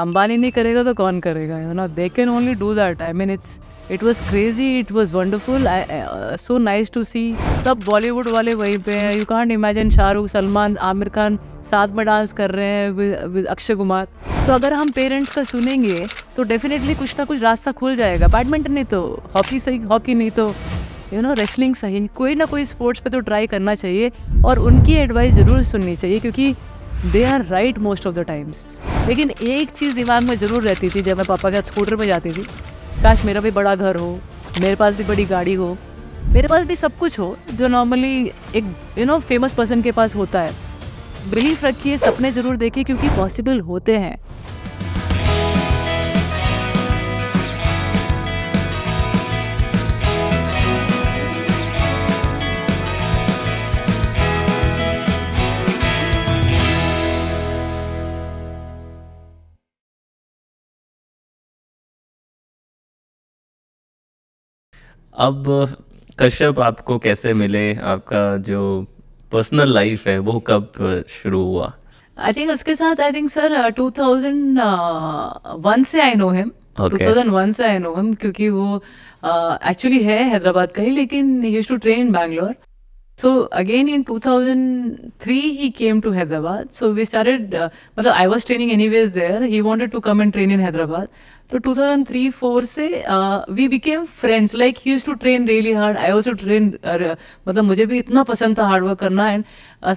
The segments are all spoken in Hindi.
अंबानी नहीं करेगा तो कौन करेगा you know they can only do that I mean it's it was crazy it was wonderful so nice to see सब बॉलीवुड वाले वहीं पे हैं you can't imagine Shahrukh Salman Aamir Khan साथ में डांस कर रहे हैं विद अक्षय कुमार तो अगर हम पेरेंट्स का सुनेंगे तो डेफिनेटली कुछ ना कुछ रास्ता खुल जाएगा बैडमिंटन नहीं तो हॉकी सही हॉकी नहीं तो यू नो रेसलिंग सही कोई ना कोई स्पोर्ट्स पे तो ट्राई करना चाहिए और उनकी एडवाइस ज़रूर सुननी चाहिए क्योंकि they are right most of the times लेकिन एक चीज़ दिमाग में ज़रूर रहती थी जब मैं पापा के स्कूटर में जाती थी काश मेरा भी बड़ा घर हो मेरे पास भी बड़ी गाड़ी हो मेरे पास भी सब कुछ हो जो नॉर्मली एक यू नो फेमस पर्सन के पास होता है बिलीफ रखिए सपने ज़रूर देखिए क्योंकि पॉसिबल होते हैं अब कश्यप आपको कैसे मिले आपका जो पर्सनल लाइफ है वो कब शुरू हुआ आई थिंक उसके साथ I think sir two thousand one से I know him thousand one से आई नो हिम क्योंकि वो एक्चुअली uh, है हैदराबाद का ही लेकिन use to train in Bangalore so again in two thousand three he came to Hyderabad so we started मतलब I was training anyways there he wanted to come and train in Hyderabad तो 2003 4 से we became friends like he use to train really hard I too train मतलब मुझे भी इतना पसंद था हार्ड वर्क करना and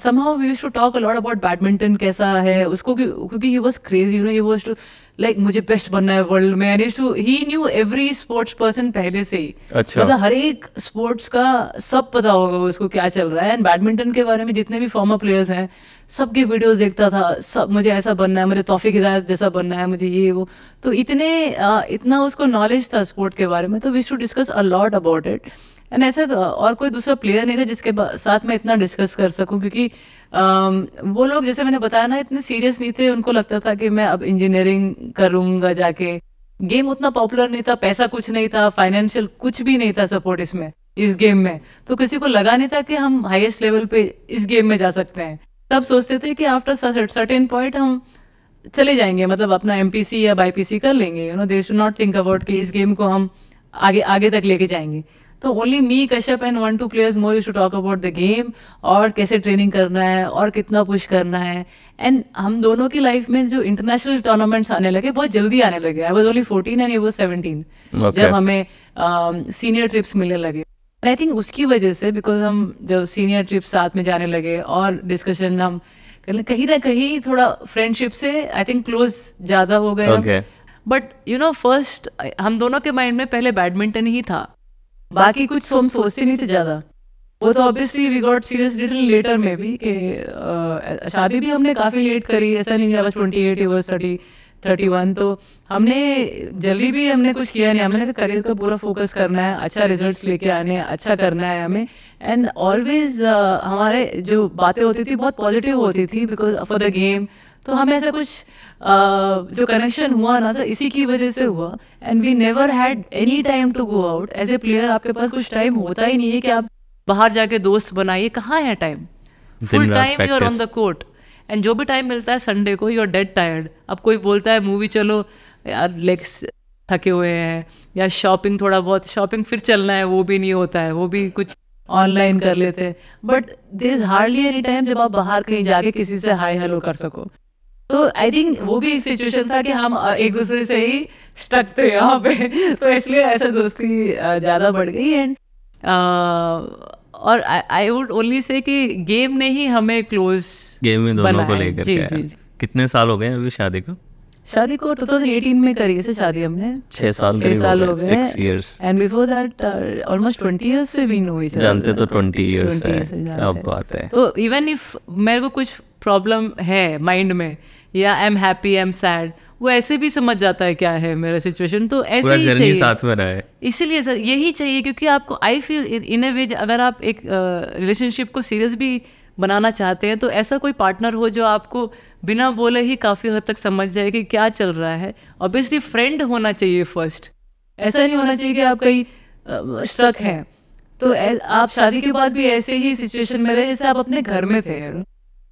somehow we use to talk a lot about badminton कैसा है उसको क्योंकि he was crazy you know he was to like मुझे बेस्ट बनना है वर्ल्ड में and to he knew every sports person पहले से ही अच्छा। मतलब हर एक स्पोर्ट्स का सब पता होगा उसको क्या चल रहा है एंड बैडमिंटन के बारे में जितने भी फॉर्मर प्लेयर्स हैं सबके वीडियोस देखता था सब मुझे ऐसा बनना है मुझे तोफ़ी हिदायत जैसा बनना है मुझे ये वो तो इतने आ, इतना उसको नॉलेज था स्पोर्ट के बारे में तो we should discuss a lot about it and ऐसा और कोई दूसरा प्लेयर नहीं था जिसके साथ मैं इतना डिस्कस कर सकूं क्योंकि आ, वो लोग जैसे मैंने बताया ना इतने सीरियस नहीं थे उनको लगता था कि मैं अब इंजीनियरिंग करूँगा जाके गेम उतना पॉपुलर नहीं था पैसा कुछ नहीं था फाइनेंशियल कुछ भी नहीं था सपोर्ट इसमें इस गेम में तो किसी को लगा नहीं था कि हम हाईएस्ट लेवल पे इस गेम में जा सकते हैं तब सोचते थे कि आफ्टर सर्टेन पॉइंट हम चले जाएंगे मतलब अपना एम या बाई कर लेंगे you know they should not think about कि इस गेम को हम आगे आगे तक लेके जाएंगे तो only me Kashyap and one two players more you should talk about the game और कैसे ट्रेनिंग करना है और कितना पुश करना है एंड हम दोनों की लाइफ में जो इंटरनेशनल टूर्नामेंट्स आने लगे बहुत जल्दी आने लगे I was only fourteen and you was seventeen जब हमें सीनियर ट्रिप्स मिलने लगे एंड आई थिंक उसकी वजह से बिकॉज हम जब सीनियर ट्रिप साथ में जाने लगे और डिस्कशन हम कहीं ना कहीं थोड़ा फ्रेंडशिप से आई थिंक क्लोज ज़्यादा हो गए बट यू नो फर्स्ट हम दोनों के माइंड में पहले बैडमिंटन ही था बाकी कुछ तो हम सोचते नहीं थे ज़्यादा वो तो obviously we got serious little later में भी कि शादी भी हमने काफ़ी लेट करी ऐसा नहीं I was 28 he thirty one तो हमने जल्दी भी हमने कुछ किया नहीं हमने करियर का पूरा फोकस करना है अच्छा रिजल्ट्स लेके आने अच्छा करना है हमें एंड ऑलवेज uh, हमारे जो बातें होती थी बहुत पॉजिटिव होती थी बिकॉज फॉर द गेम तो हमें ऐसा कुछ uh, जो कनेक्शन हुआ ना सर इसी की वजह से हुआ and we never had any time to go out as a player आपके पास कुछ टाइम होता ही नहीं है कि आप बाहर जाके दोस्त बनाइए कहाँ है time full time you are on the court and जो भी टाइम मिलता है संडे को यू आर डेड टायर्ड अब कोई बोलता है मूवी चलो यार लेग्स थके हुए हैं या शॉपिंग थोड़ा बहुत शॉपिंग फिर चलना है वो भी नहीं होता है वो भी कुछ ऑनलाइन कर लेते हैं but this hardly any time जब आप बाहर कहीं जाके किसी से हाई हेलो कर सको तो आई थिंक वो भी एक सिचुएशन था कि हम एक दूसरे से ही स्टक थे यहाँ पे तो इसलिए ऐसा दोस्ती ज़्यादा बढ़ गई एंड और आई वुड ओनली से कि गेम ने ही हमें क्लोज गेम में दोनों को लेकर जी, जी, कितने साल हो गए अभी शादी को शादी को 2018 तो में करी से शादी हमने छह साल छह साल हो गए six years and before that almost twenty years से भी हुई जानते तो ट्वेंटी इयर्स है अब बात है तो इवन इफ मेरे को कुछ प्रॉब्लम है माइंड में या I am happy I am sad वो ऐसे भी समझ जाता है क्या है मेरा सिचुएशन तो ऐसे ही चाहिए साथ में रहे इसीलिए सर यही चाहिए क्योंकि आपको आई फील इन ए वे अगर आप एक रिलेशनशिप uh, को सीरियस भी बनाना चाहते हैं तो ऐसा कोई पार्टनर हो जो आपको बिना बोले ही काफ़ी हद तक समझ जाए कि क्या चल रहा है ऑब्वियसली फ्रेंड होना चाहिए फर्स्ट ऐसा नहीं होना चाहिए कि आप कहीं स्टक हैं तो आप शादी के बाद भी ऐसे ही सिचुएशन में रहे जैसे आप अपने घर में थे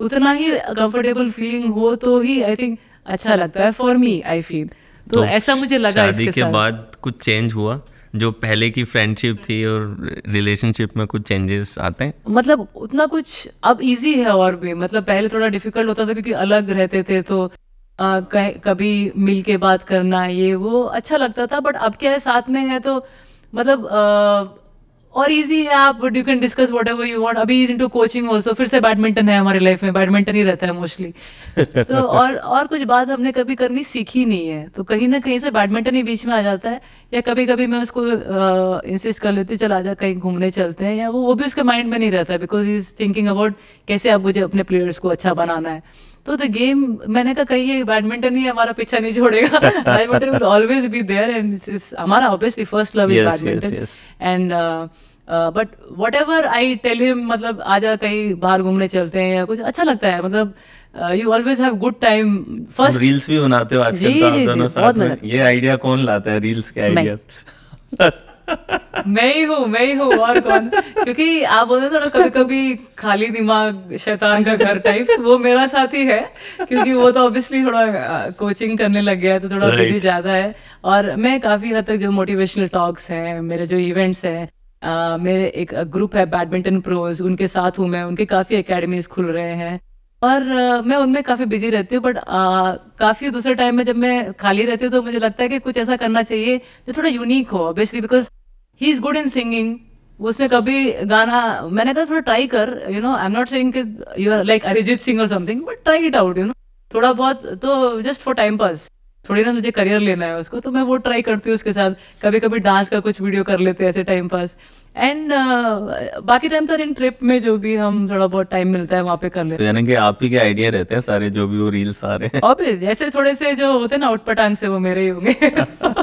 उतना ही कंफर्टेबल फीलिंग हो तो ही आई थिंक अच्छा लगता है फॉर मी आई फील तो ऐसा मुझे लगा शादी इसके के साथ। बाद कुछ चेंज हुआ जो पहले की फ्रेंडशिप थी और रिलेशनशिप में कुछ चेंजेस आते हैं मतलब उतना कुछ अब इजी है और भी मतलब पहले थोड़ा डिफिकल्ट होता था क्योंकि अलग रहते थे तो आ, कह, कभी मिल के बात करना ये वो अच्छा लगता था बट अब क्या है साथ में है तो मतलब आ, और इजी है आप you can discuss whatever you want अभी इज टू कोचिंग ऑल्सो फिर से बैडमिंटन है हमारे लाइफ में बैडमिंटन ही रहता है मोस्टली तो और और कुछ बात हमने कभी करनी सीखी नहीं है तो कहीं ना कहीं से बैडमिंटन ही बीच में आ जाता है या कभी कभी मैं उसको इंसिस्ट कर लेती हूँ चल जा कहीं घूमने चलते हैं या वो वो भी उसके माइंड में नहीं रहता बिकॉज इज थिंकिंग अबाउट कैसे आप मुझे अपने प्लेयर्स को अच्छा बनाना है तो द गेम मैंने कहा कही ये बैडमिंटन ही हमारा पीछा नहीं छोड़ेगा badminton will always be there and हमारा obviously first love is badminton and but whatever I tell him मतलब आ जा कहीं बाहर घूमने चलते हैं या कुछ अच्छा लगता है मतलब you always have good time first reels भी बनाते हो आजकल दोनों साथ में ये आइडिया कौन लाता है रील्स के आइडियाज मैं ही हूँ मैं ही हूँ और कौन क्योंकि आप बोलते थोड़ा कभी कभी खाली दिमाग शैतान का घर टाइप्स वो मेरा साथी है क्योंकि वो तो ऑब्वियसली थोड़ा कोचिंग करने लग गया है तो थोड़ा right. बिजी ज्यादा है और मैं काफी हद तक जो मोटिवेशनल टॉक्स हैं मेरे जो इवेंट्स हैं Uh, मेरे एक ग्रुप है बैडमिंटन प्रोज उनके साथ हूँ मैं उनके काफ़ी अकेडमीज खुल रहे हैं और uh, मैं उनमें काफ़ी बिजी रहती हूँ बट uh, काफ़ी दूसरे टाइम में जब मैं खाली रहती हूँ तो मुझे लगता है कि कुछ ऐसा करना चाहिए जो थोड़ा यूनिक हो obviously because he is good in singing उसने कभी गाना मैंने कहा थोड़ा ट्राई कर you know I am not saying कि you are like Arijit Singh और something but try it out you know थोड़ा बहुत तो जस्ट फॉर टाइम पास थोड़ी ना मुझे करियर लेना है उसको तो मैं वो ट्राई करती हूँ उसके साथ कभी कभी डांस का कुछ वीडियो कर लेते हैं ऐसे टाइम पास एंड uh, बाकी टाइम तो इन ट्रिप में जो भी हम थोड़ा बहुत टाइम मिलता है वहाँ पे कर लेते तो हैं तो आप ही के आइडिया रहते हैं सारे जो भी वो रील्स आ रहे हैं ऐसे थोड़े से जो होते हैं ना उठपटांग से वो मेरे ही होंगे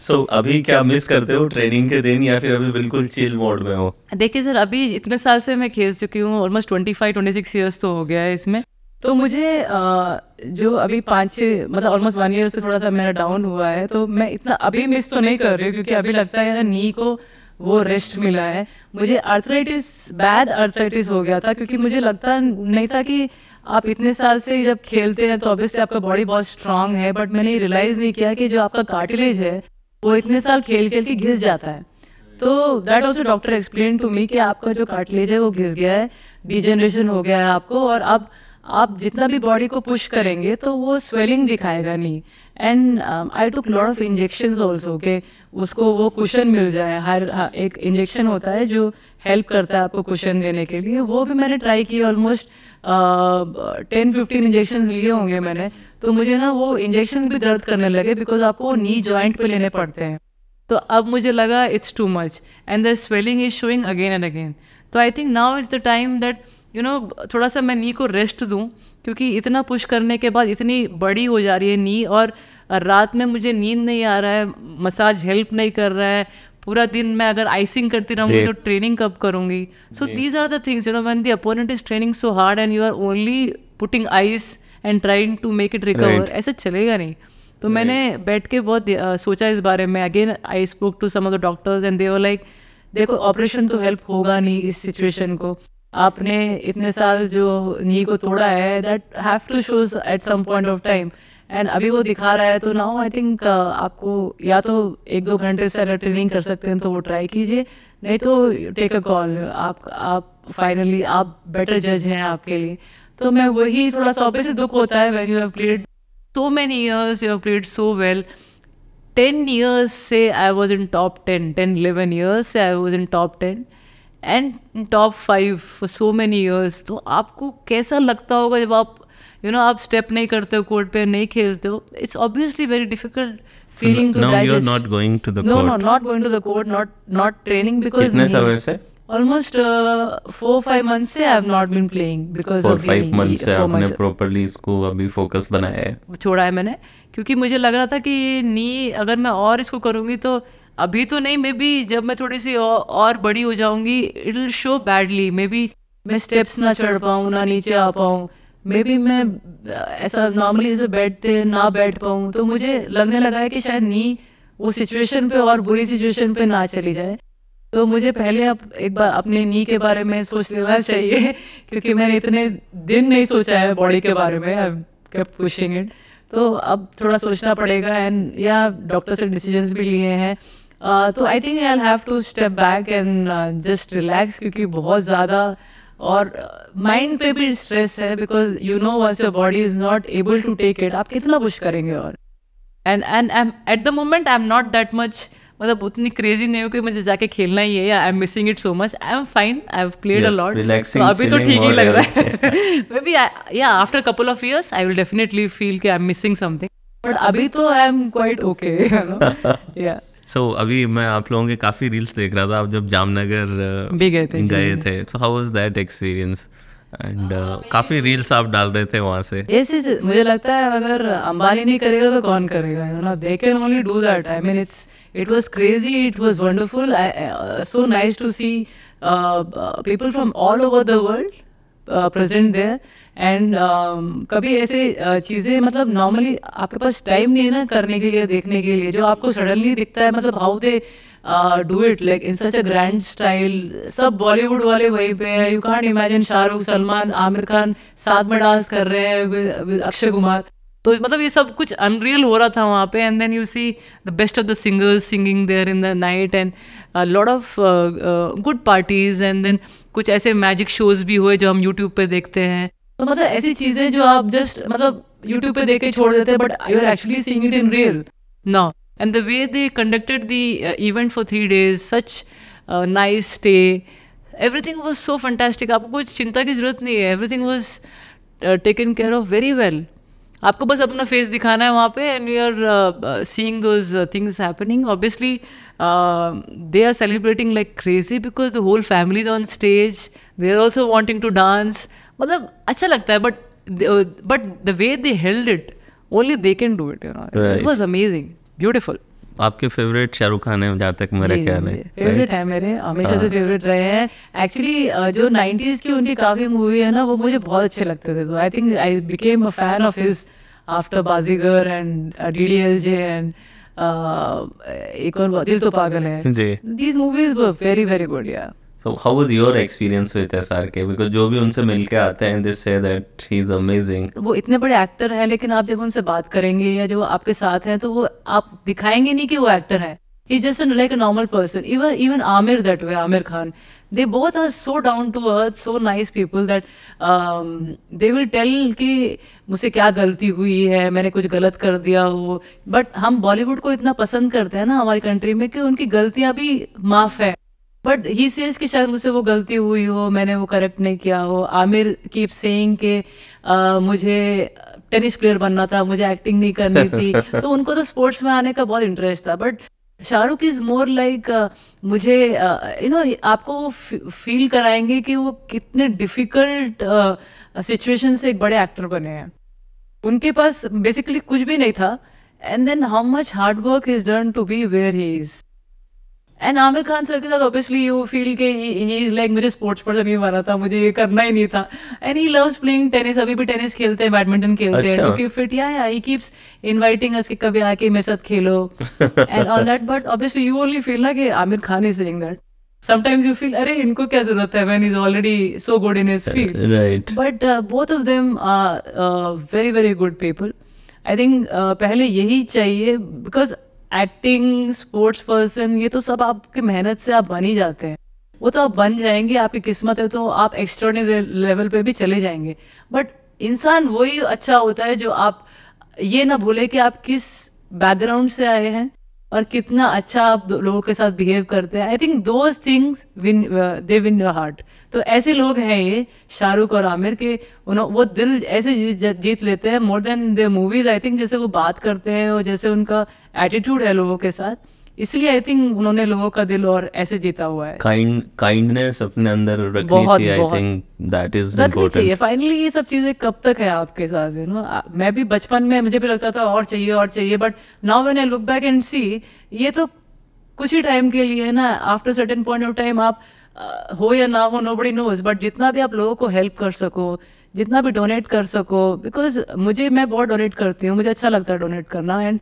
सो so, अभी क्या मिस करते हो ट्रेनिंग के दिन या फिर अभी बिल्कुल चिल मोड में हो देखिए सर अभी इतने साल से मैं खेल चुकी हूँ almost twenty five twenty six years तो हो गया है इसमें तो मुझे आ, जो अभी पाँच छः मतलब ऑलमोस्ट वन ईयर से थोड़ा सा मेरा डाउन हुआ है तो मैं इतना अभी मिस तो नहीं कर रही हूँ क्योंकि अभी लगता है नी को वो रेस्ट मिला है मुझे अर्थराइटिस बैड अर्थराइटिस हो गया था क्योंकि मुझे लगता नहीं था कि आप इतने साल से जब खेलते हैं तो ऑब्वियसली आपका बॉडी बहुत स्ट्रांग है बट मैंने रियलाइज़ नहीं किया कि जो आपका कार्टिलेज है वो इतने साल खेल खेल के घिस जाता है तो that also doctor explain to me कि आपका जो कार्टिलेज है वो घिस गया है डिजेनरेशन हो गया है आपको और अब आप जितना भी बॉडी को पुश करेंगे तो वो स्वेलिंग दिखाएगा नहीं and I took lot of injection also के उसको वो कुशन मिल जाए हर एक इंजेक्शन होता है जो हेल्प करता है आपको कुशन देने के लिए वो भी मैंने ट्राई किए ऑलमोस्ट टेन फिफ्टीन इंजेक्शन लिए होंगे मैंने तो मुझे ना वो इंजेक्शन भी दर्द करने लगे बिकॉज आपको नी ज्वाइंट पे लेने पड़ते हैं तो अब मुझे लगा it's too much and the swelling is showing again and again तो I think now is the time that you you know know, थोड़ा सा मैं नी को रेस्ट दूँ क्योंकि इतना पुश करने के बाद इतनी बड़ी हो जा रही है नी और रात में मुझे नींद नहीं आ रहा है मसाज हेल्प नहीं कर रहा है पूरा दिन मैं अगर आइसिंग करती रहूंगी तो ट्रेनिंग कब करूंगी so these are the things you know when the opponent is training so hard and you are only putting ice and trying to make it recover ऐसा चलेगा नहीं तो मैंने बैठ के बहुत सोचा इस बारे में again I spoke to some of the doctors and they were like देखो ऑपरेशन तो हेल्प होगा नहीं इस सिचुएशन को आपने इतने साल जो नी को तोड़ा है that have to shows at some point of time and अभी वो दिखा रहा है तो नाउ आई थिंक आपको या तो एक दो घंटे से अगर ट्रेनिंग कर सकते हैं तो वो ट्राई कीजिए नहीं तो टेक अ कॉल आप आप फाइनली आप बेटर जज हैं आपके लिए तो मैं वही थोड़ा सा ऑब्वियसली दुख होता है when you have played so many years you have played so well ten years से I was in top ten ten eleven years से I was in top ten and top five for so many years तो आपको कैसा लगता होगा जब आप यू you नो know, आप स्टेप नहीं करते हो कोर्ट पे नहीं खेलते हो it's obviously very difficult feeling to digest not going to the no no not going to the court not not training because कितने समय से ऑलमोस्ट फोर फाइव मंथ से I have not been playing because of five month से आपने प्रॉपर्ली इसको अभी फोकस बनाया है छोड़ा है मैंने क्योंकि मुझे लग रहा था कि नी अगर मैं और इसको करूँगी तो अभी तो नहीं मे बी जब मैं थोड़ी सी औ, और बड़ी हो जाऊंगी it will show badly maybe मैं स्टेप्स ना चढ़ पाऊँ ना नीचे आ पाऊँ मे बी मैं ऐसा नॉर्मली जैसे बैठते ना बैठ पाऊँ तो मुझे लगने लगा है कि शायद नी वो सिचुएशन पे और बुरी सिचुएशन पे ना चली जाए तो मुझे पहले अब एक बार अपने नी के बारे में सोच लेना चाहिए क्योंकि मैंने इतने दिन नहीं सोचा है बॉडी के बारे में आई पुशिंग इट तो अब थोड़ा सोचना पड़ेगा एंड या डॉक्टर से डिसीजंस भी लिए हैं Uh, तो I think I have to step back and just relax क्योंकि बहुत ज़्यादा और माइंड uh, पे भी स्ट्रेस है because you know was your body is not able to take it आप कितना कुछ करेंगे और and and I am at the moment I am not that much मतलब उतनी क्रेजी नहीं हो कि मुझे जाके खेलना ही है या I am missing it so much I am fine I have played a lot अभी तो ठीक ही लग रहा है मे बी या after couple of years I will definitely feel कि I am missing something but अभी तो आई एम क्वाइट ओके या सो so, अभी मैं आप लोगों के काफ़ी रील्स देख रहा था आप जब जामनगर भी गए थे गए थे so how was that experience and काफी रील्स आप डाल रहे थे वहां से यस yes, yes, मुझे लगता है अगर अंबानी नहीं करेगा तो कौन करेगा you know they can only do that I mean it's it was crazy it was wonderful so nice to see people from all over the world present there and कभी ऐसे चीज़ें मतलब नॉर्मली आपके पास टाइम नहीं है ना करने के लिए देखने के लिए जो आपको सडनली दिखता है मतलब how they do it like in such a grand style सब बॉलीवुड वाले वहीं पे हैं you can't imagine Shahrukh Salman Aamir Khan साथ में डांस कर रहे हैं अक्षय कुमार तो मतलब ये सब कुछ अनरियल हो रहा था वहाँ पे and then you see the best of the singers singing there in the night and lot of good parties and then कुछ ऐसे मैजिक शोज भी हुए जो हम यूट्यूब पे देखते हैं तो मतलब ऐसी चीज़ें जो आप जस्ट मतलब यूट्यूब पे देख के छोड़ देते हैं but you are actually seeing it in real now and the way they conducted the event for three days such nice stay everything was so fantastic आपको कुछ चिंता की जरूरत नहीं है everything was taken care of very well आपको बस अपना फेस दिखाना है वहाँ पे and you are seeing those things happening obviously they are celebrating like crazy because the whole family is on stage they are also wanting to dance मतलब अच्छा लगता है but but the way they held it only they can do it you know it was amazing beautiful आपके फेवरेट शाहरुख खान है जहाँ तक मेरा ख्याल है फेवरेट है मेरे हमेशा हाँ। से फेवरेट रहे हैं एक्चुअली जो नाइन्टीज की उनकी काफ़ी मूवी है ना वो मुझे बहुत अच्छे लगते थे तो I think I became a fan of his after Baazigar and D D L J and एक और दिल तो पागल है जी these movies very very good यार So how was your experience with SRK? Because जो भी उनसे मिलके आते हैं they say that he is amazing. वो इतने बड़े एक्टर हैं लेकिन आप जब उनसे बात करेंगे या जो आपके साथ हैं तो वो आप दिखाएंगे नहीं कि वो एक्टर हैं. He's just like a normal person. Even even Amir that way, Amir Khan. They both are so down to earth, so nice people that um, they will tell कि मुझसे क्या गलती हुई है मैंने कुछ गलत कर दिया हो But हम Bollywood को इतना पसंद करते हैं ना हमारी कंट्री में कि उनकी गलतियाँ भी माफ़ है बट ही सेज कि शायद मुझसे वो गलती हुई हो मैंने वो करेक्ट नहीं किया हो आमिर कीप सेइंग के आ, मुझे टेनिस प्लेयर बनना था मुझे एक्टिंग नहीं करनी थी तो उनको तो स्पोर्ट्स में आने का बहुत इंटरेस्ट था but Shahrukh is more like मुझे you uh, know you know, आपको वो फील कराएंगे कि वो कितने डिफिकल्ट सिचुएशन uh, से एक बड़े एक्टर बने हैं उनके पास बेसिकली कुछ भी नहीं था and then how much hard work is done to be where he is and Aamir Khan sir के साथ ऑब्वियसली यू फील के ही इज लाइक मुझे स्पोर्ट्स पर नहीं मारा था मुझे ये करना ही नहीं था and he loves playing tennis अभी भी टेनिस खेलते हैं बैडमिंटन खेलते हैं अच्छा। क्योंकि फिट या या ही कीप्स इनवाइटिंग अस कि कभी आके मेरे साथ खेलो and all that but obviously you only feel ना कि Aamir Khan is saying that sometimes you feel अरे इनको क्या जरूरत है when he's already so good in his field uh, right but uh, both of them are very uh, very very good people I uh, पहले यही चाहिए बिकॉज़ एक्टिंग स्पोर्ट्स पर्सन ये तो सब आपकी मेहनत से आप बन ही जाते हैं वो तो आप बन जाएंगे आपकी किस्मत है तो आप एक्स्ट्रॉनरी लेवल पे भी चले जाएंगे बट इंसान वही अच्छा होता है जो आप ये ना भूले कि आप किस बैकग्राउंड से आए हैं और कितना अच्छा आप लोगों के साथ बिहेव करते हैं I think those things win they win your heart तो ऐसे लोग हैं ये शाहरुख और आमिर के उन्होंने वो दिल ऐसे जीत लेते हैं more than they movies I think जैसे वो बात करते हैं और जैसे उनका एटीट्यूड है लोगों के साथ इसलिए आई थिंक उन्होंने लोगों का दिल और ऐसे जीता हुआ है काइंड काइंडनेस अपने अंदर रखनी चाहिए I think that is important finally ये सब चीजें कब तक है आपके साथ यू नो मैं भी बचपन में मुझे भी लगता था और चाहिए और चाहिए but now when I look back and see ये तो कुछ ही टाइम के लिए है ना after certain point of time आप हो या ना हो नोबडी नोज बट जितना भी आप लोगों को हेल्प कर सको जितना भी डोनेट कर सको बिकॉज मुझे मैं बहुत डोनेट करती हूँ मुझे अच्छा लगता है डोनेट करना एंड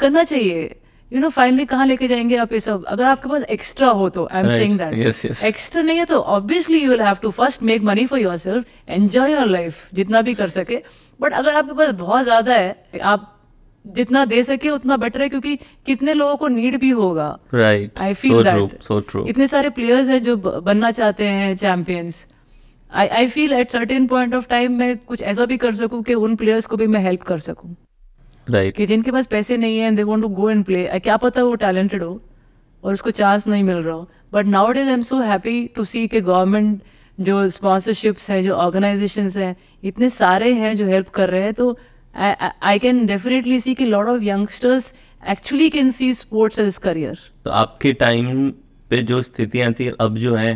करना चाहिए यू नो फाइनली कहाँ लेके जाएंगे आप ये सब अगर आपके पास एक्स्ट्रा हो तो I am saying that extra नहीं है तो obviously you will have to first make money for yourself enjoy your life जितना भी कर सके बट अगर आपके पास बहुत ज़्यादा है आप जितना दे सके उतना बेटर है क्योंकि कितने लोगों को नीड भी होगा right I feel that so true इतने सारे प्लेयर्स हैं जो बनना चाहते हैं champions I I feel at certain point of time मैं कुछ ऐसा भी कर सकूं कि उन प्लेयर्स को भी मैं हेल्प कर सकूं right. कि जिनके पास पैसे नहीं है and they want to go and play क्या पता वो टैलेंटेड हो और उसको चांस नहीं मिल रहा हो but nowadays I am so happy to see के गवर्नमेंट जो स्पॉन्सरशिप्स हैं जो ऑर्गेनाइजेशन हैं इतने सारे हैं जो हेल्प कर रहे हैं तो आई कैन डेफिनेटली सी कि lot of youngsters actually can see sports as career तो आपके टाइम पे जो स्थितियां थी अब जो है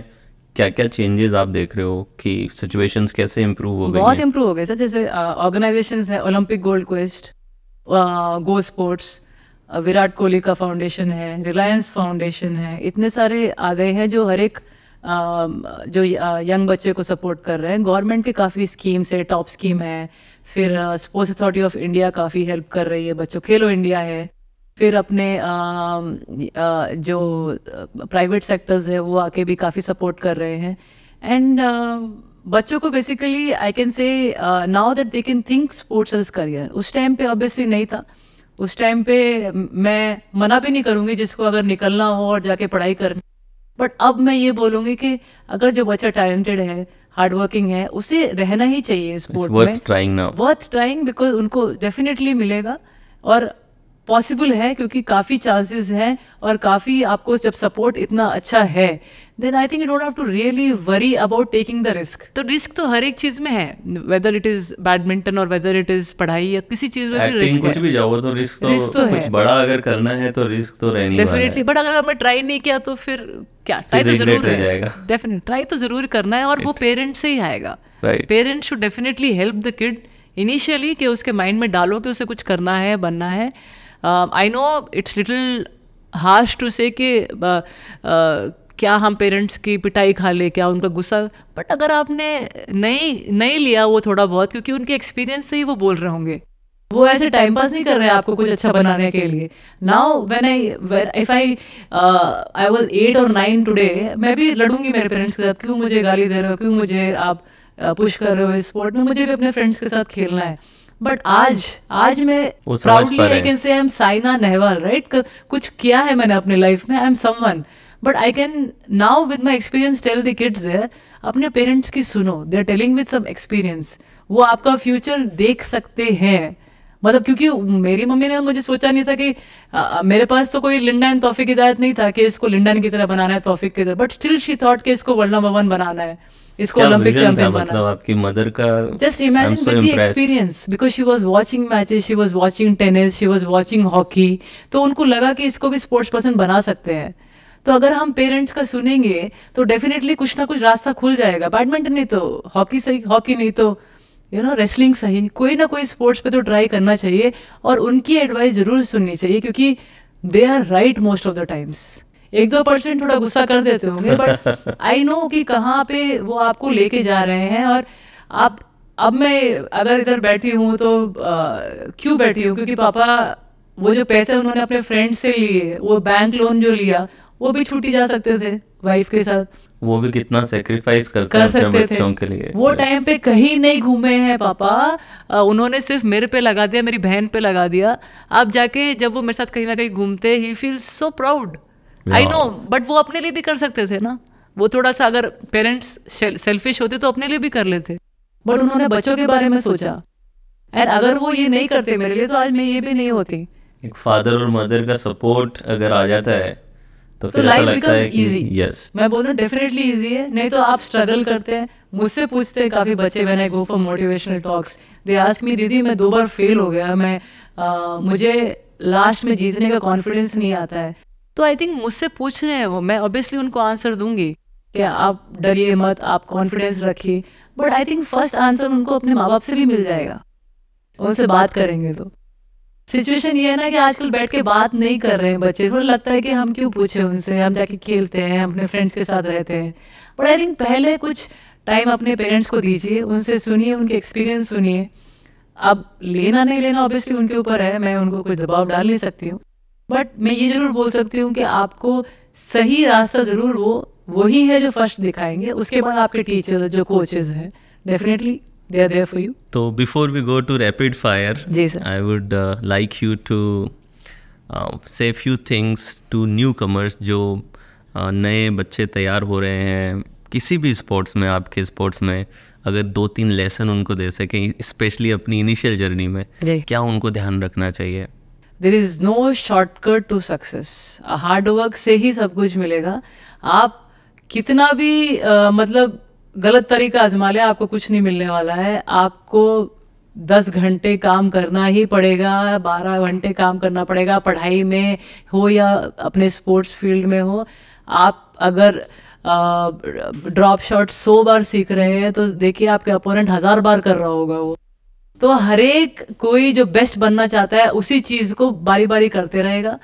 क्या क्या चेंजेस आप देख रहे हो कि सिचुएशंस कैसे इम्प्रूव हो गए बहुत इम्प्रूव हो गए सर जैसे ऑर्गेनाइजेशंस है Olympic Gold Quest Go Sports Virat Kohli का फाउंडेशन है रिलायंस फाउंडेशन है इतने सारे आ गए हैं जो हर एक um, जो यंग uh, बच्चे को सपोर्ट कर रहे हैं गवर्नमेंट के काफ़ी स्कीम्स है टॉप स्कीम है फिर स्पोर्ट्स अथॉरिटी ऑफ इंडिया काफ़ी हेल्प कर रही है बच्चों खेलो इंडिया है फिर अपने आ, um, आ, uh, जो प्राइवेट सेक्टर्स है वो आके भी काफ़ी सपोर्ट कर रहे हैं एंड बच्चों को basically I can say now that they can think sports as career उस टाइम पे ऑब्वियसली नहीं था उस टाइम पे मैं मना भी नहीं करूंगी जिसको अगर निकलना हो और जाके पढ़ाई करनी बट अब मैं ये बोलूंगी कि अगर जो बच्चा टैलेंटेड है हार्डवर्किंग है उसे रहना ही चाहिए स्पोर्ट्स में वर्थ ट्राइंग बिकॉज उनको डेफिनेटली मिलेगा और पॉसिबल है क्योंकि काफ़ी चांसेस हैं और काफ़ी आपको जब सपोर्ट इतना अच्छा है then I think you don't have to really worry about taking the risk तो रिस्क तो हर एक चीज़ में है वेदर इट इज़ बैडमिंटन और वेदर इट इज़ पढ़ाई या किसी चीज़ में भी रिस्क कुछ भी जाओ तो रिस्क तो, रिस्क तो कुछ है। बड़ा अगर करना है तो रिस्क तो रहनी डेफिनेटली बट अगर हमने ट्राई नहीं किया तो फिर क्या ट्राई तो जरूर है डेफिनेट ट्राई तो जरूर करना है और वो पेरेंट से ही आएगा parents should definitely help the kid initially कि उसके माइंड में डालो कि उसे कुछ करना है बनना है I know it's little harsh to say कि uh, uh, क्या हम पेरेंट्स की पिटाई खा ले क्या उनका गुस्सा बट अगर आपने नहीं नहीं लिया वो थोड़ा बहुत क्योंकि उनके एक्सपीरियंस से ही वो बोल रहे होंगे वो ऐसे टाइम पास नहीं कर रहे हैं आपको कुछ अच्छा बनाने के लिए now when I if I I was eight or nine today मैं भी लड़ूंगी मेरे पेरेंट्स के साथ क्यों मुझे गाली दे रहे हो क्यों मुझे आप पुश uh, कर रहे हो स्पोर्ट में मुझे भी अपने फ्रेंड्स के साथ खेलना है बट आज आज मैं proudly I can say I am Saina Nehwal right कुछ किया है मैंने अपने लाइफ में I am someone but I can now with my experience tell the kids there अपने पेरेंट्स की सुनो they are telling with some experience वो आपका फ्यूचर देख सकते हैं मतलब क्योंकि मेरी मम्मी ने मुझे सोचा नहीं था कि आ, मेरे पास तो कोई लिंडा एंड तोफिक हिदायत नहीं था कि इसको लिंडन की तरह बनाना है तोफिक की तरह बट स्टिल शी थॉट कि इसको वर्ल्ड नंबर वन बनाना है इसको ओलंपिक चैंपियन बना मतलब आपकी मदर का just imagine with the experience because she was watching matches she was watching tennis she was watching hockey तो उनको लगा कि इसको भी स्पोर्ट्स पर्सन बना सकते हैं तो अगर हम पेरेंट्स का सुनेंगे तो डेफिनेटली कुछ ना कुछ रास्ता खुल जाएगा बैडमिंटन नहीं तो हॉकी सही हॉकी नहीं तो यू नो रेसलिंग सही कोई ना कोई स्पोर्ट्स पे तो ट्राई करना चाहिए और उनकी एडवाइस ज़रूर सुननी चाहिए क्योंकि they are right most of the times एक दो परसेंट थोड़ा गुस्सा कर देते होंगे बट आई नो कि कहाँ पे वो आपको लेके जा रहे हैं और आप अब मैं अगर इधर बैठी हूँ तो क्यों बैठी हूँ क्योंकि पापा वो जो पैसे उन्होंने अपने फ्रेंड से लिए वो बैंक लोन जो लिया वो भी छूटी जा सकते थे वाइफ के साथ वो भी कितना सेक्रीफाइस कर सकते थे के लिए वो टाइम पे कहीं नहीं घूमे हैं पापा आ, उन्होंने सिर्फ मेरे पे लगा दिया मेरी बहन पे लगा दिया आप जाके जब वो मेरे साथ कहीं ना कहीं घूमते ही feel so proud I know but वो अपने लिए भी कर सकते थे ना वो थोड़ा सा अगर पेरेंट्स सेल्फिश होते तो अपने लिए भी कर लेते बट उन्होंने बच्चों के बारे में सोचा एंड अगर वो ये नहीं करते मेरे लिए तो आज मैं ये भी नहीं होती एक फादर और मदर का सपोर्ट अगर आ जाता है तो, तो लाइफ बिकम्स इजी यस मैं बोलूँ डेफिनेटली इजी है नहीं तो आप स्ट्रगल करते हैं मुझसे पूछते हैं काफ़ी बच्चे मैंने go for motivational talks they ask me दीदी मैं दो बार फेल हो गया मैं आ, मुझे लास्ट में जीतने का कॉन्फिडेंस नहीं आता है तो आई थिंक मुझसे पूछ रहे हैं वो मैं ऑब्वियसली उनको आंसर दूंगी कि आप डरिए मत आप कॉन्फिडेंस रखिए but I think first answer उनको अपने माँ बाप से भी मिल जाएगा उनसे बात करेंगे तो सिचुएशन ये है ना कि आजकल बैठ के बात नहीं कर रहे हैं बच्चे थोड़ा लगता है कि हम क्यों पूछे उनसे हम जाके खेलते हैं अपने फ्रेंड्स के साथ रहते हैं बट आई थिंक पहले कुछ टाइम अपने पेरेंट्स को दीजिए उनसे सुनिए उनके एक्सपीरियंस सुनिए अब लेना नहीं लेना ऑब्वियसली उनके ऊपर है मैं उनको कुछ दबाव डाल नहीं सकती हूँ बट मैं ये जरूर बोल सकती हूँ कि आपको सही रास्ता ज़रूर वो वही है जो फर्स्ट दिखाएंगे उसके बाद आपके टीचर जो कोचेज हैं definitely they are there for you. So तो before we go to rapid fire, yes, I would uh, like you uh, जो uh, नए बच्चे तैयार हो रहे हैं किसी भी स्पोर्ट्स में आपके स्पोर्ट्स में अगर दो तीन लेसन उनको दे सकें स्पेशली अपनी इनिशियल जर्नी में क्या उनको ध्यान रखना चाहिए there is no shortcut to success hard work से ही सब कुछ मिलेगा आप कितना भी आ, मतलब गलत तरीका आजमा लें आपको कुछ नहीं मिलने वाला है आपको दस घंटे काम करना ही पड़ेगा बारह घंटे काम करना पड़ेगा पढ़ाई में हो या अपने स्पोर्ट्स फील्ड में हो आप अगर ड्रॉप शॉट सौ बार सीख रहे हैं तो देखिए आपके अपोनेंट हज़ार बार कर रहा होगा वो तो हरेक कोई जो बेस्ट बनना चाहता है उसी चीज़ को बारी बारी करते रहेगा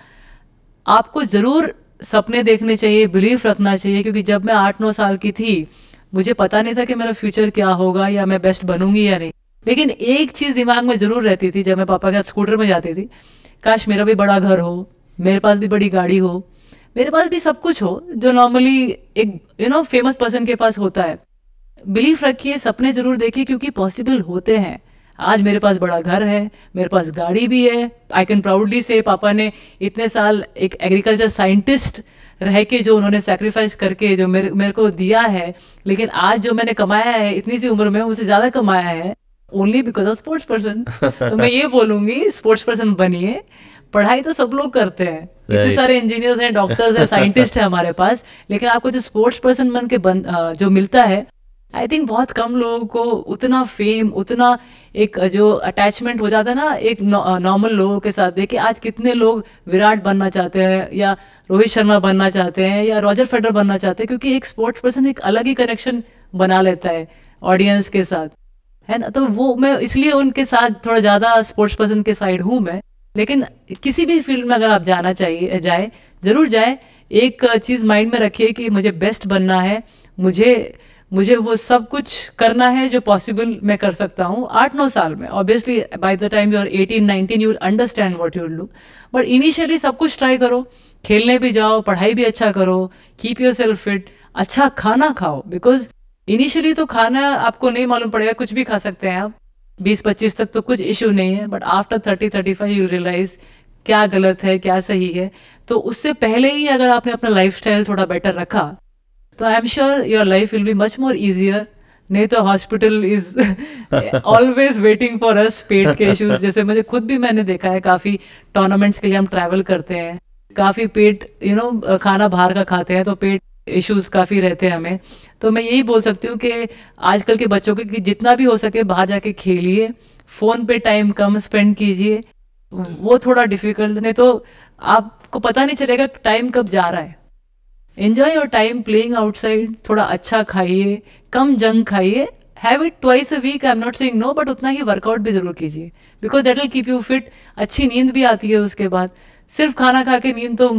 आपको ज़रूर सपने देखने चाहिए बिलीफ रखना चाहिए क्योंकि जब मैं आठ नौ साल की थी मुझे पता नहीं था कि मेरा फ्यूचर क्या होगा या मैं बेस्ट बनूंगी या नहीं लेकिन एक चीज़ दिमाग में ज़रूर रहती थी जब मैं पापा के साथ स्कूटर में जाती थी काश मेरा भी बड़ा घर हो मेरे पास भी बड़ी गाड़ी हो मेरे पास भी सब कुछ हो जो नॉर्मली एक यू नो फेमस पर्सन के पास होता है बिलीफ रखिए सपने ज़रूर देखिए क्योंकि पॉसिबल होते हैं आज मेरे पास बड़ा घर है मेरे पास गाड़ी भी है आई कैन प्राउडली से पापा ने इतने साल एक एग्रीकल्चर साइंटिस्ट रह के जो उन्होंने सेक्रीफाइस करके जो मेरे मेरे को दिया है लेकिन आज जो मैंने कमाया है इतनी सी उम्र में उसे ज़्यादा कमाया है only because of sports person तो मैं ये बोलूँगी स्पोर्ट्स पर्सन बनिए पढ़ाई तो सब लोग करते हैं इतने सारे इंजीनियर्स हैं डॉक्टर्स हैं साइंटिस्ट हैं हमारे पास लेकिन आपको जो स्पोर्ट्स पर्सन बन के बन जो मिलता है आई थिंक बहुत कम लोगों को उतना फेम उतना एक जो अटैचमेंट हो जाता है ना एक नॉर्मल uh, लोगों के साथ देखिए आज कितने लोग विराट बनना चाहते हैं या रोहित शर्मा बनना चाहते हैं या रॉजर फेडर बनना चाहते हैं क्योंकि एक स्पोर्ट्स पर्सन एक अलग ही कनेक्शन बना लेता है ऑडियंस के साथ है ना तो वो मैं इसलिए उनके साथ थोड़ा ज़्यादा स्पोर्ट्स पर्सन के साइड हूँ मैं लेकिन किसी भी फील्ड में अगर आप जाना चाहिए जाए ज़रूर जाए एक चीज़ माइंड में रखिए कि मुझे बेस्ट बनना है मुझे मुझे वो सब कुछ करना है जो पॉसिबल मैं कर सकता हूँ आठ नौ साल में obviously by the time you are eighteen nineteen you will understand what your loo but initially सब कुछ ट्राई करो खेलने भी जाओ पढ़ाई भी अच्छा करो कीप योर सेल्फ फिट अच्छा खाना खाओ बिकॉज इनिशियली तो खाना आपको नहीं मालूम पड़ेगा कुछ भी खा सकते हैं आप बीस पच्चीस तक तो कुछ इशू नहीं है but after thirty thirty five you realize क्या गलत है क्या सही है तो उससे पहले ही अगर आपने अपना लाइफ थोड़ा बेटर रखा तो I am sure your life will be much more easier नहीं तो hospital is always waiting for us पेट के इश्यूज जैसे मुझे खुद भी मैंने देखा है काफी टूर्नामेंट्स के लिए हम ट्रैवल करते हैं काफी पेट यू you नो know, खाना बाहर का खाते हैं तो पेट इश्यूज काफ़ी रहते हैं हमें तो मैं यही बोल सकती हूँ कि आजकल के बच्चों के जितना भी हो सके बाहर जाके खेलिए फ़ोन पे टाइम कम स्पेंड कीजिए वो थोड़ा डिफिकल्ट नहीं तो आपको पता नहीं चलेगा टाइम कब जा रहा है enjoy your time playing outside थोड़ा अच्छा खाइए कम जंक खाइए have it twice a week I am not saying no but उतना ही वर्कआउट भी जरूर कीजिए because that will keep you fit अच्छी नींद भी आती है उसके बाद सिर्फ खाना खा के नींद तो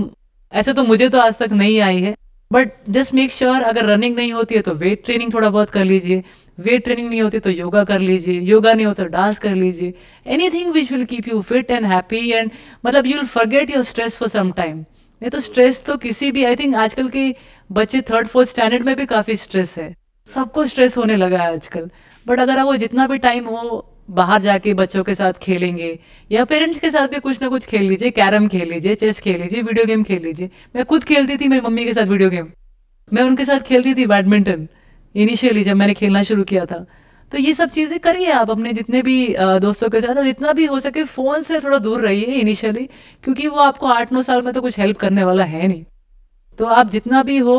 ऐसे तो मुझे तो आज तक नहीं आई है बट जस्ट मेक श्योर अगर रनिंग नहीं होती है तो वेट ट्रेनिंग थोड़ा बहुत कर लीजिए वेट ट्रेनिंग नहीं होती तो योगा कर लीजिए योगा नहीं होता तो डांस कर लीजिए anything which will keep you fit and happy and मतलब you will forget your stress for some time नहीं तो स्ट्रेस तो किसी भी आई थिंक आजकल के बच्चे थर्ड फोर्थ स्टैंडर्ड में भी काफ़ी स्ट्रेस है सबको स्ट्रेस होने लगा है आजकल बट अगर वो जितना भी टाइम हो बाहर जाके बच्चों के साथ खेलेंगे या पेरेंट्स के साथ भी कुछ ना कुछ खेल लीजिए कैरम खेल लीजिए चेस खेल लीजिए वीडियो गेम खेल लीजिए मैं खुद खेलती थी मेरी मम्मी के साथ वीडियो गेम मैं उनके साथ खेलती थी बैडमिंटन इनिशियली जब मैंने खेलना शुरू किया था तो ये सब चीज़ें करिए आप अपने जितने भी दोस्तों के साथ और जितना भी हो सके फ़ोन से थोड़ा दूर रहिए इनिशियली क्योंकि वो आपको आठ नौ साल में तो कुछ हेल्प करने वाला है नहीं तो आप जितना भी हो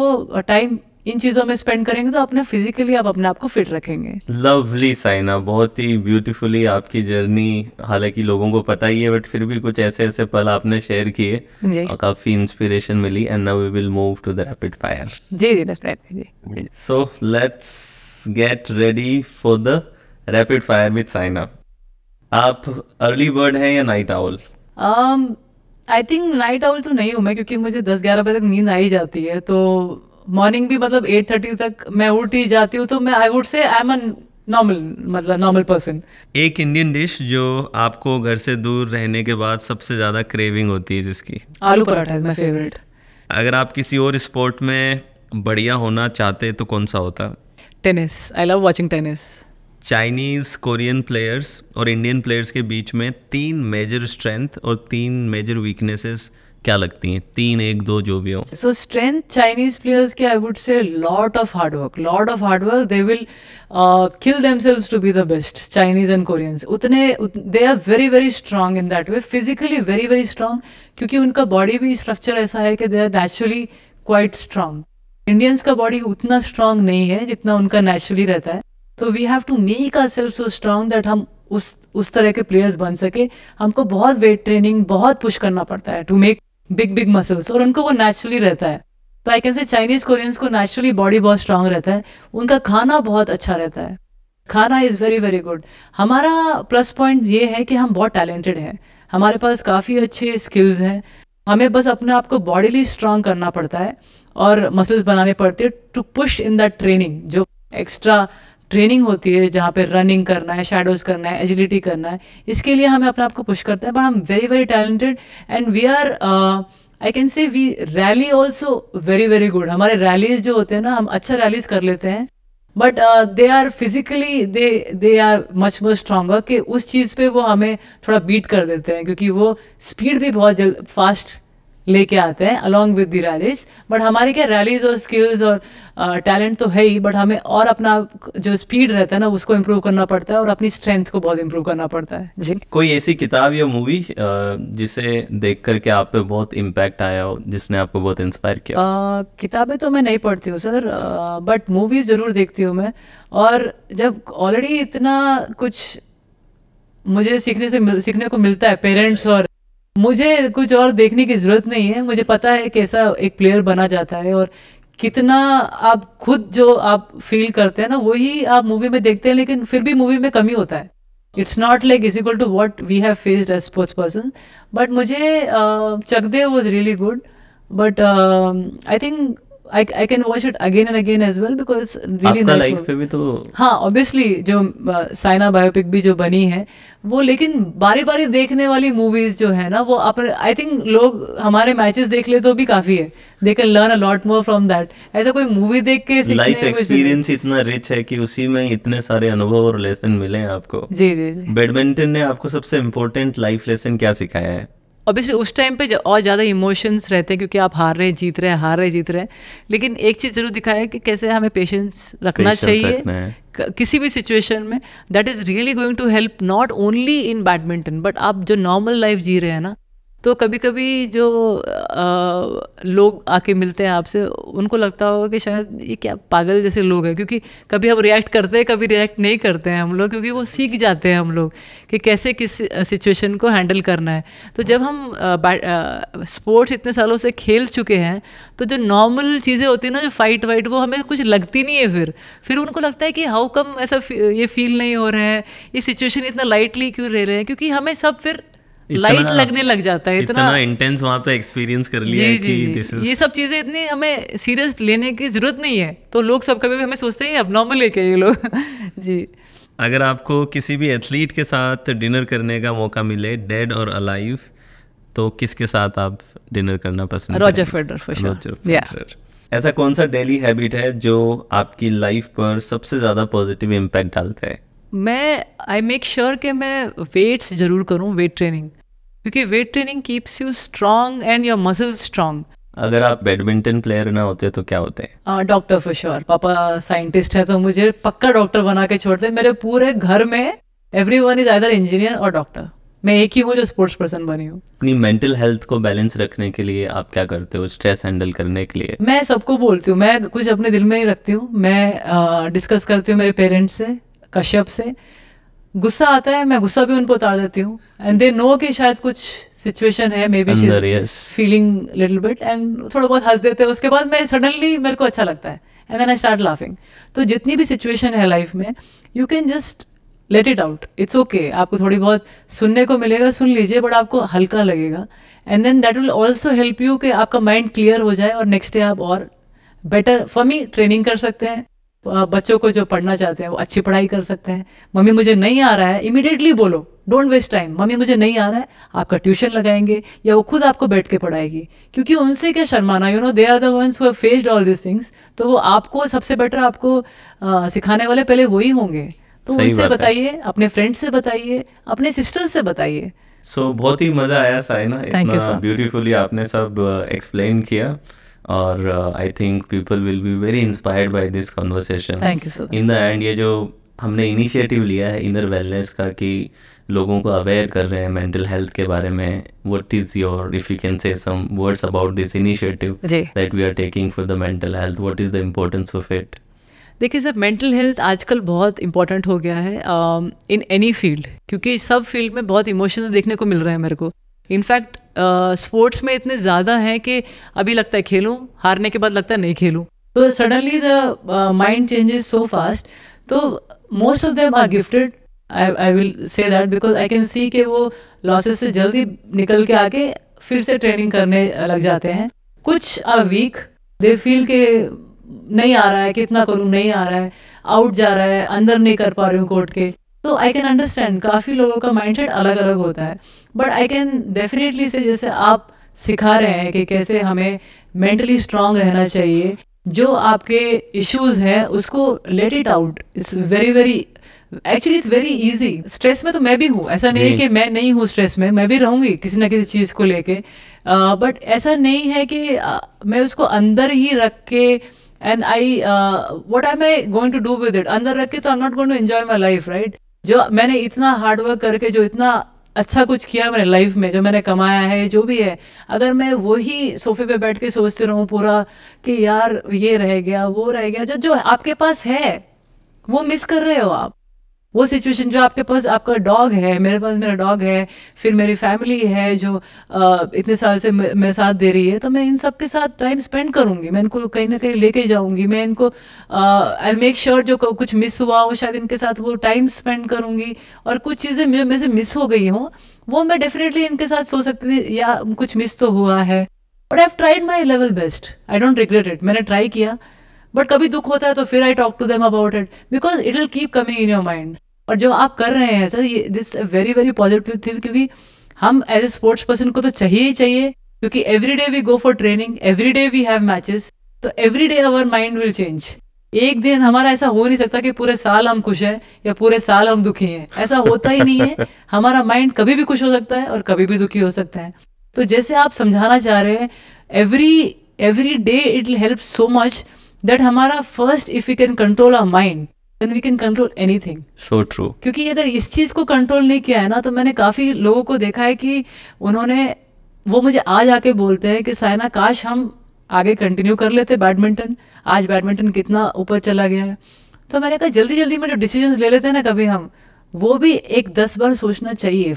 टाइम इन चीजों में स्पेंड करेंगे तो अपने फिजिकली आप अपने आप को फिट रखेंगे लवली साइना बहुत ही ब्यूटीफुली आपकी जर्नी हालांकि लोगों को पता ही है बट फिर भी कुछ ऐसे ऐसे पल आपने शेयर किए और काफी इंस्पिरेशन मिली and now we will move to the rapid fire जी जी जी so let's get ready for the rapid fire with Saina आप अर्ली बर्ड हैं या night owl I think night owl तो नहीं हूँ मैं क्योंकि मुझे दस ग्यारह बजे तक नींद आ ही जाती है तो मॉर्निंग भी मतलब एट थर्टी तक मैं उठ ही जाती हूँ तो मैं I would say I am normal मतलब नॉर्मल पर्सन एक इंडियन डिश जो आपको घर से दूर रहने के बाद सबसे ज्यादा क्रेविंग होती है जिसकी आलू पराठा इज माई फेवरेट अगर आप किसी और स्पोर्ट में बढ़िया होना चाहते तो कौन सा होता tennis I love watching tennis Chinese Korean players और इंडियन प्लेयर्स के बीच में तीन मेजर स्ट्रेंथ और तीन मेजर वीकनेसेस क्या लगती हैं तीन एक दो जो भी हो सो स्ट्रेंथ चाइनीज प्लेयर्स के I would say lot of hard work lord lot of hard work they will kill themselves to be the best Chinese and Koreans उतने they are very very strong in that way physically very very strong क्योंकि उनका बॉडी भी स्ट्रक्चर ऐसा है कि they are naturally quite strong Indians का बॉडी उतना स्ट्रांग नहीं है जितना उनका नेचुरली रहता है तो we have to make are self so strong that हम उस उस तरह के प्लेयर्स बन सके हमको बहुत वेट ट्रेनिंग बहुत पुश करना पड़ता है to make big big muscles और उनको वो नेचुरली रहता है तो I can say Chinese Koreans को नेचुरली बॉडी बहुत स्ट्रांग रहता है उनका खाना बहुत अच्छा रहता है खाना इज़ वेरी वेरी गुड हमारा प्लस पॉइंट ये है कि हम बहुत टैलेंटेड हैं हमारे पास काफ़ी अच्छे स्किल्स हैं हमें बस अपने आप को बॉडीली स्ट्रांग करना पड़ता है और मसल्स बनाने पड़ते हैं to push in the training जो एक्स्ट्रा ट्रेनिंग होती है जहाँ पे रनिंग करना है शेडोज करना है एजिलिटी करना है इसके लिए हमें अपने आप को पुश करता है बट हम very very talented and we are I can say we rally also very very good हमारे रैलीज जो होते हैं ना हम अच्छा रैलीज कर लेते हैं but they are physically they they are much more stronger कि उस चीज़ पे वो हमें थोड़ा बीट कर देते हैं क्योंकि वो स्पीड भी बहुत जल्द फास्ट लेके आते हैं along with the rallies but हमारे क्या रैलीज और स्किल्स और टैलेंट uh, तो है ही बट हमें और अपना जो स्पीड रहता है ना उसको इम्प्रूव करना पड़ता है और अपनी स्ट्रेंथ को बहुत इम्प्रूव करना पड़ता है जी कोई ऐसी किताब या मूवी uh, जिसे देख करके आप पे बहुत इम्पैक्ट आया हो जिसने आपको बहुत इंस्पायर किया uh, किताबें तो मैं नहीं पढ़ती हूँ सर बट मूवीज ज़रूर देखती हूँ मैं और जब ऑलरेडी इतना कुछ मुझे सीखने से सीखने को मिलता है पेरेंट्स और मुझे कुछ और देखने की ज़रूरत नहीं है मुझे पता है कैसा एक प्लेयर बना जाता है और कितना आप खुद जो आप फील करते हैं ना वही आप मूवी में देखते हैं लेकिन फिर भी मूवी में कमी होता है it's not like is equal to what we have faced as sports person but मुझे चकदेव was really good but I think I can watch it again and again as well because really life पे भी तो हाँ ऑब्वियसली जो साइना बायोपिक भी जो बनी है वो लेकिन बारी बारी देखने वाली मूवीज जो है ना वो अपने आई थिंक लोग हमारे मैचेस देख ले तो भी काफी है they can learn a lot more from that ऐसा कोई मूवी देख के लाइफ एक्सपीरियंस इतना रिच है कि उसी में इतने सारे अनुभव और लेसन मिले हैं आपको जी जी, जी. बैडमिंटन ने आपको सबसे इम्पोर्टेंट लाइफ लेसन क्या सिखाया है ऑब्वियसली उस टाइम पे और ज़्यादा इमोशंस रहते हैं क्योंकि आप हार रहे हैं जीत रहे हैं हार रहे हैं जीत रहे हैं लेकिन एक चीज़ जरूर दिखाया है कि कैसे हमें पेशेंस रखना चाहिए किसी भी सिचुएशन में that is really going to help not only in badminton but आप जो नॉर्मल लाइफ जी रहे हैं ना तो कभी कभी जो आ, लोग आके मिलते हैं आपसे उनको लगता होगा कि शायद ये क्या पागल जैसे लोग हैं क्योंकि कभी हम रिएक्ट करते हैं कभी रिएक्ट नहीं करते हैं हम लोग क्योंकि वो सीख जाते हैं हम लोग कि कैसे किस सिचुएशन को हैंडल करना है तो जब हम स्पोर्ट्स इतने सालों से खेल चुके हैं तो जो नॉर्मल चीज़ें होती हैं ना जो फाइट वाइट वो हमें कुछ लगती नहीं है फिर फिर उनको लगता है कि हाउ कम ऐसा ये फील नहीं हो रहा है ये सिचुएशन इतना लाइटली क्यों रह रहे हैं क्योंकि हमें सब फिर लाइट लगने लग जाता है इतना, इंटेंस वहाँ पे एक्सपीरियंस कर लिया जी, है कि दिस इज ये सब चीज़ें इतनी हमें सीरियस लेने की ज़रूरत नहीं है तो लोग सब कभी भी हमें सोचते हैं अब नॉर्मल लेके ये लोग जी अगर आपको किसी भी एथलीट के साथ डिनर करने का मौका मिले डेड और अलाइव तो किसके साथ आप डिनर करना पसंद रोजर फेडर रोजर ऐसा कौन सा डेली हैबिट है जो आपकी लाइफ पर सबसे ज़्यादा पॉजिटिव इम्पैक्ट डालता है मैं आई मेक श्योर कि मैं वेट्स जरूर करूँ वेट ट्रेनिंग क्योंकि weight training keeps you strong and your muscle strong अगर आप बैडमिंटन प्लेयर ना होते तो क्या होते हैं डॉक्टर फॉर श्योर पापा साइंटिस्ट है तो मुझे पक्का डॉक्टर बना के छोड़ते मेरे पूरे घर में every one is either engineer और डॉक्टर मैं एक ही हूँ जो स्पोर्ट्स पर्सन बनी हूँ अपनी मेंटल हेल्थ को बैलेंस रखने के लिए आप क्या करते हो स्ट्रेस हैंडल करने के लिए मैं सबको बोलती हूँ मैं कुछ अपने दिल में नहीं रखती हूँ मैं डिस्कस करती हूँ मेरे पेरेंट्स से कश्यप से गुस्सा आता है मैं गुस्सा भी उन पर उतार देती हूँ एंड दे नो कि शायद कुछ सिचुएशन है maybe feeling little bit and थोड़ा बहुत हंस देते हैं उसके बाद मैं सडनली मेरे को अच्छा लगता है and then I start laughing तो जितनी भी सिचुएशन है लाइफ में you can just let it out it's okay आपको थोड़ी बहुत सुनने को मिलेगा सुन लीजिए बट आपको हल्का लगेगा and then that will also help you कि आपका माइंड क्लियर हो जाए और नेक्स्ट डे आप और बेटर फॉर मी ट्रेनिंग कर सकते हैं बच्चों को जो पढ़ना चाहते हैं वो अच्छी पढ़ाई कर सकते हैं मम्मी मुझे नहीं आ रहा है इमिडिएटली बोलो डोंट वेस्ट टाइम मम्मी मुझे नहीं आ रहा है आपका ट्यूशन लगाएंगे या वो खुद आपको बैठ के पढ़ाएगी क्योंकि उनसे क्या शर्माना you know they are the ones who faced all this things तो वो आपको सबसे बेटर आपको आ, सिखाने वाले पहले वही होंगे तो उनसे बताइए अपने फ्रेंड से बताइए अपने सिस्टर्स से बताइए सो so, बहुत ही मजा आया साइना इतना ब्यूटीफुली आपने सब एक्सप्लेन किया और I think people will be very inspired by this conversation thank you sir in the end ये जो हमने इनिशिएटिव लिया है इनर वेलनेस का कि लोगों को अवेयर कर रहे हैं मेंटल हेल्थ के बारे में what is your if you can say some words about this initiative that we are taking for the mental health what is the importance of it देखिए सर मेंटल हेल्थ आजकल बहुत इंपॉर्टेंट हो गया है इन एनी फील्ड क्योंकि सब फील्ड में बहुत इमोशंस देखने को मिल रहे हैं मेरे को इनफैक्ट स्पोर्ट्स में इतने ज़्यादा हैं कि अभी लगता है खेलूँ हारने के बाद लगता है नहीं खेलूँ तो suddenly the mind changes so fast तो most of them are gifted I I will say that because I can see कि वो लॉसेस से जल्दी निकल के आके फिर से ट्रेनिंग करने लग जाते हैं कुछ आर वीक दे फील के नहीं आ रहा है कितना करूँ नहीं आ रहा है आउट जा रहा है अंदर नहीं कर पा रही हूँ कोर्ट के तो आई कैन अंडरस्टैंड काफ़ी लोगों का माइंडसेट अलग अलग होता है बट आई कैन डेफिनेटली से जैसे आप सिखा रहे हैं कि कैसे हमें मेंटली स्ट्रांग रहना चाहिए जो आपके इश्यूज हैं उसको let it out it's very very actually it's very easy stress में तो मैं भी हूँ ऐसा नहीं है कि मैं नहीं हूँ स्ट्रेस में मैं भी रहूंगी किसी ना किसी चीज़ को लेके बट ऐसा नहीं है कि uh, मैं उसको अंदर ही रख के and I what am I going to do with it अंदर रख के तो I am not going to enjoy my life right जो मैंने इतना हार्डवर्क करके जो इतना अच्छा कुछ किया मैंने लाइफ में जो मैंने कमाया है जो भी है अगर मैं वही सोफे पे बैठ के सोचते रहूँ पूरा कि यार ये रह गया वो रह गया जो जो आपके पास है वो मिस कर रहे हो आप वो सिचुएशन जो आपके पास आपका डॉग है मेरे पास मेरा डॉग है फिर मेरी फैमिली है जो आ, इतने साल से मेरे साथ दे रही है तो मैं इन सब के साथ टाइम स्पेंड करूँगी मैं इनको कहीं ना कहीं लेके जाऊँगी मैं इनको आई मेक श्योर जो कुछ मिस हुआ वो शायद इनके साथ वो टाइम स्पेंड करूँगी और कुछ चीज़ें मेरे से मिस हो गई हों वो मैं डेफिनेटली इनके साथ सो सकती थी या कुछ मिस तो हुआ है but I tried my level best I don't regret it मैंने ट्राई किया बट कभी दुख होता है तो फिर I talk to them about it because it will keep coming in your mind और जो आप कर रहे हैं सर ये this very very positive thing क्योंकि हम एज ए स्पोर्ट्स पर्सन को तो चाहिए ही चाहिए क्योंकि every day we go for training every day we have matches तो every day our mind will change एक दिन हमारा ऐसा हो नहीं सकता कि पूरे साल हम खुश हैं या पूरे साल हम दुखी हैं ऐसा होता ही नहीं है हमारा माइंड कभी भी खुश हो सकता है और कभी भी दुखी हो सकता है तो जैसे आप समझाना चाह रहे हैं every every day it help so much that हमारा first if you can control our mind then we can control thing so true क्योंकि अगर इस चीज को कंट्रोल नहीं किया है ना तो मैंने काफी लोगों को देखा है कि उन्होंने वो मुझे आज आके बोलते हैं कि साइना काश हम आगे कंटिन्यू कर लेते बैडमिंटन आज बैडमिंटन कितना ऊपर चला गया है तो मैंने कहा जल्दी जल्दी में जो डिसीजन ले लेते हैं ना कभी हम वो भी एक दस बार सोचना चाहिए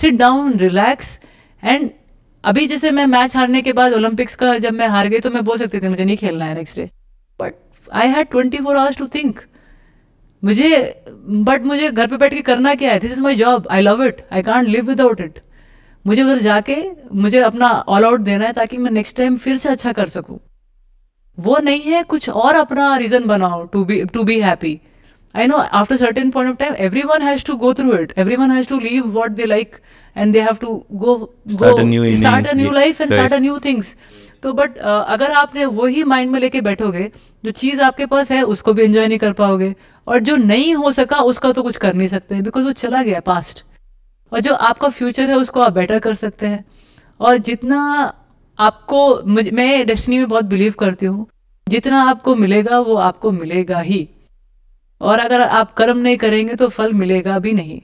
सिट डाउन रिलैक्स एंड अभी जैसे मैं मैच हारने के बाद ओलंपिक्स का जब मैं हार गई तो मैं बोल सकती थी मुझे नहीं खेलना है next day I had twenty four hours to think मुझे बट मुझे घर पे बैठ के करना क्या है this is my job I love it I can't live without it मुझे उधर जाके मुझे अपना ऑल आउट देना है ताकि मैं नेक्स्ट टाइम फिर से अच्छा कर सकूँ वो नहीं है कुछ और अपना रीज़न बनाओ to be to be happy I know after certain point of time every one has to go through it every one has to leave what they like and they have to go start a new life and start a new things तो बट अगर आपने वही माइंड में लेके बैठोगे जो चीज़ आपके पास है उसको भी एंजॉय नहीं कर पाओगे और जो नहीं हो सका उसका तो कुछ कर नहीं सकते बिकॉज वो चला गया पास्ट और जो आपका फ्यूचर है उसको आप बेटर कर सकते हैं और जितना आपको मैं डेस्टिनी में बहुत बिलीव करती हूँ जितना आपको मिलेगा वो आपको मिलेगा ही और अगर आप कर्म नहीं करेंगे तो फल मिलेगा भी नहीं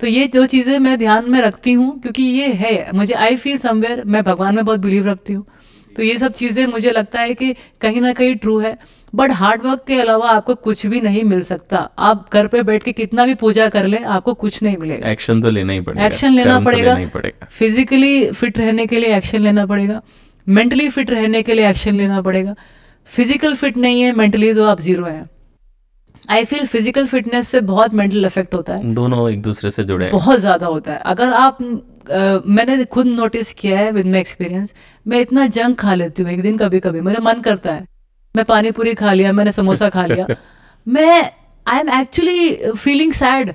तो ये दो चीज़ें मैं ध्यान में रखती हूँ क्योंकि ये है मुझे आई फील समवेयर मैं भगवान में बहुत बिलीव रखती हूँ तो ये सब चीज़ें मुझे लगता है कि कहीं ना कहीं ट्रू है बट हार्डवर्क के अलावा आपको कुछ भी नहीं मिल सकता आप घर पे बैठ के कितना भी पूजा कर ले आपको कुछ नहीं मिलेगा एक्शन तो लेना ही पड़ेगा एक्शन लेना तो पड़ेगा, फिजिकली फिट रहने के लिए एक्शन लेना पड़ेगा मेंटली फिट रहने के लिए एक्शन लेना पड़ेगा फिजिकल फिट नहीं है मेंटली तो आप जीरो हैं आई फील फिजिकल फिटनेस से बहुत मेंटल इफेक्ट होता है दोनों एक दूसरे से जुड़े बहुत ज्यादा होता है अगर आप मैंने खुद नोटिस किया है विद माई एक्सपीरियंस मैं इतना जंक खा लेती हूँ एक दिन कभी कभी मेरा मन करता है मैं पानी पूरी खा लिया मैंने समोसा खा लिया मैं I am actually feeling sad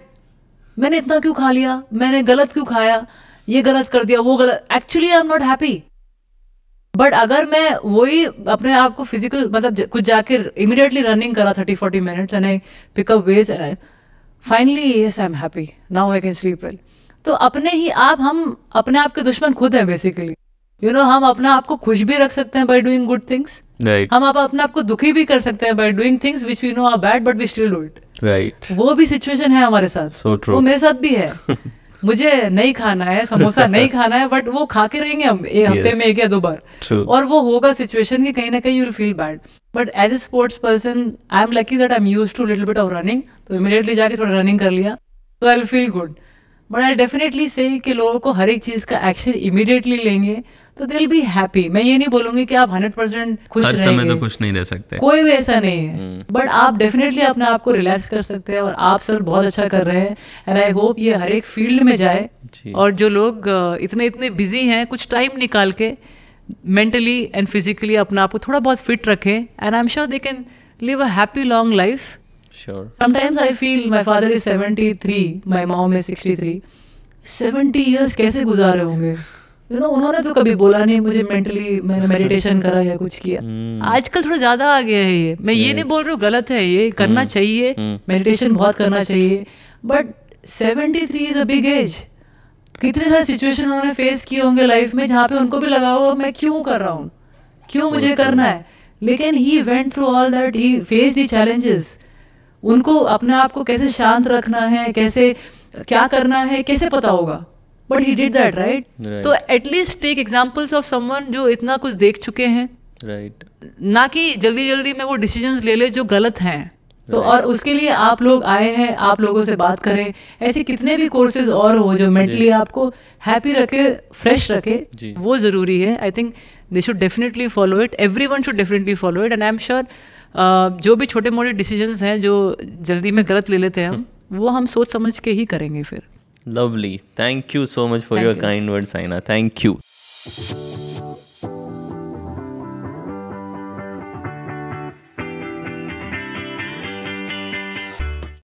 मैंने इतना क्यों खा लिया मैंने गलत क्यों खाया ये गलत कर दिया वो गलत actually I am not happy but अगर मैं वही अपने आप को फिजिकल मतलब कुछ जाकर इमिडिएटली रनिंग करा thirty forty minutes and I pick up ways and I finally yes I am happy now I can sleep well तो अपने ही आप हम अपने आप के दुश्मन खुद हैं बेसिकली यू नो हम अपना आप को खुश भी रख सकते हैं by doing good things right हम आप अपने आप को दुखी भी कर सकते हैं by doing things which we know are bad but we still do it right वो भी सिचुएशन है हमारे साथ so true. वो मेरे साथ भी है मुझे नहीं खाना है समोसा नहीं खाना है बट वो खा के रहेंगे हम एक हफ्ते yes. में एक या दो बार और वो होगा सिचुएशन की कहीं ना कहीं you will feel bad but as a sports person I am lucky that I am use to little bit of running तो इमिडिएटली जाके थोड़ा रनिंग कर लिया तो I will feel good but I definitely say कि लोगों को हर एक चीज़ का एक्शन इमिडिएटली लेंगे तो दिल भी बी हैप्पी मैं ये नहीं बोलूंगी कि आप हंड्रेड परसेंट खुश हर समय तो खुश नहीं रह सकते कोई भी ऐसा नहीं है बट हम्म। आप डेफिनेटली अपने आप को रिलैक्स कर सकते हैं और आप सर बहुत अच्छा कर रहे हैं एंड आई होप ये हर एक फील्ड में जाए और जो लोग इतने इतने बिजी हैं कुछ टाइम निकाल के मेंटली एंड फिजिकली अपने आप को थोड़ा बहुत फिट रखें and I am sure they can live a happy long life Sure. Sometimes I feel my father is 73, my mom is 63. 70 years कैसे गुजारे होंगे यू नो उन्होंने तो कभी बोला नहीं मुझे मेंटली मैंने मेडिटेशन करा या कुछ किया hmm. आजकल थोड़ा ज़्यादा आ गया है ये मैं ये नहीं बोल रही हूँ गलत है ये hmm. करना चाहिए मेडिटेशन hmm. बहुत करना चाहिए but seventy three is a big age कितने सारे सिचुएशन उन्होंने फेस किए होंगे लाइफ में जहाँ पे उनको भी लगा होगा मैं क्यों कर रहा हूँ क्यों मुझे तो। करना है लेकिन he went through all that he face the challenges उनको अपने आप को कैसे शांत रखना है कैसे क्या करना है कैसे पता होगा but he did that right तो at least take examples of someone जो इतना कुछ देख चुके हैं राइट right. ना कि जल्दी जल्दी में वो डिसीजंस ले ले जो गलत हैं तो और उसके लिए आप लोग आए हैं आप लोगों से बात करें ऐसे कितने भी कोर्सेज और हो जो मेंटली आपको हैप्पी रखे फ्रेश रखे वो ज़रूरी है I think they should definitely follow it every one should definitely follow it and I am sure जो भी छोटे मोटे डिसीजंस हैं जो जल्दी में गलत ले लेते हैं हम वो हम सोच समझ के ही करेंगे फिर lovely thank you so much for your kind word Saina thank you